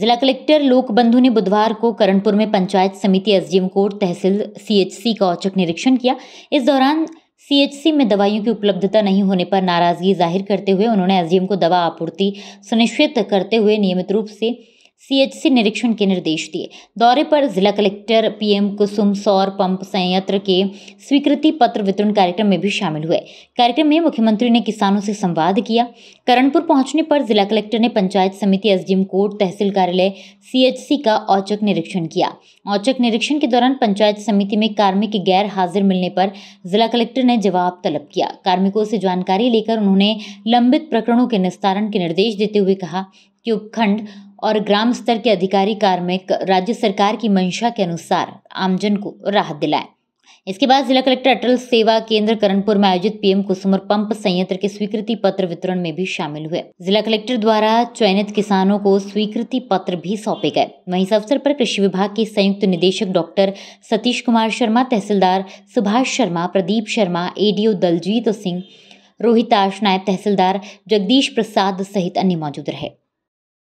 जिला कलेक्टर लोकबंधु ने बुधवार को करणपुर में पंचायत समिति एसडीएम कोर्ट तहसील सीएचसी का औचक निरीक्षण किया इस दौरान सीएचसी में दवाइयों की उपलब्धता नहीं होने पर नाराजगी जाहिर करते हुए उन्होंने एसडीएम को दवा आपूर्ति सुनिश्चित करते हुए नियमित रूप से सीएचसी निरीक्षण के निर्देश दिए दौरे पर जिला कलेक्टर पीएम कुसुम सौर पंप संयंत्र के स्वीकृति पत्र वितरण कार्यक्रम में भी शामिल हुए कार्यक्रम में मुख्यमंत्री ने किसानों से संवाद किया करणपुर पहुंचने पर जिला कलेक्टर ने पंचायत समिति एसडीएम कोर्ट तहसील कार्यालय सीएचसी का औचक निरीक्षण किया औचक निरीक्षण के दौरान पंचायत समिति में कार्मिक गैर हाजिर मिलने पर जिला कलेक्टर ने जवाब तलब किया कार्मिकों से जानकारी लेकर उन्होंने लंबित प्रकरणों के निस्तारण के निर्देश देते हुए कहा कि उपखंड और ग्राम स्तर के अधिकारी कार्मिक राज्य सरकार की मंशा के अनुसार आमजन को राहत दिलाएं इसके बाद जिला कलेक्टर अटल सेवा केंद्र करणपुर में आयोजित पीएम कुसुमर पंप संयंत्र के स्वीकृति पत्र वितरण में भी शामिल हुए जिला कलेक्टर द्वारा चयनित किसानों को स्वीकृति पत्र भी सौंपे गए वहीं इस अवसर पर कृषि विभाग के संयुक्त निदेशक डॉक्टर सतीश कुमार शर्मा तहसीलदार सुभाष शर्मा प्रदीप शर्मा एडीओ दलजीत सिंह रोहिताश नायब तहसीलदार जगदीश प्रसाद सहित अन्य मौजूद रहे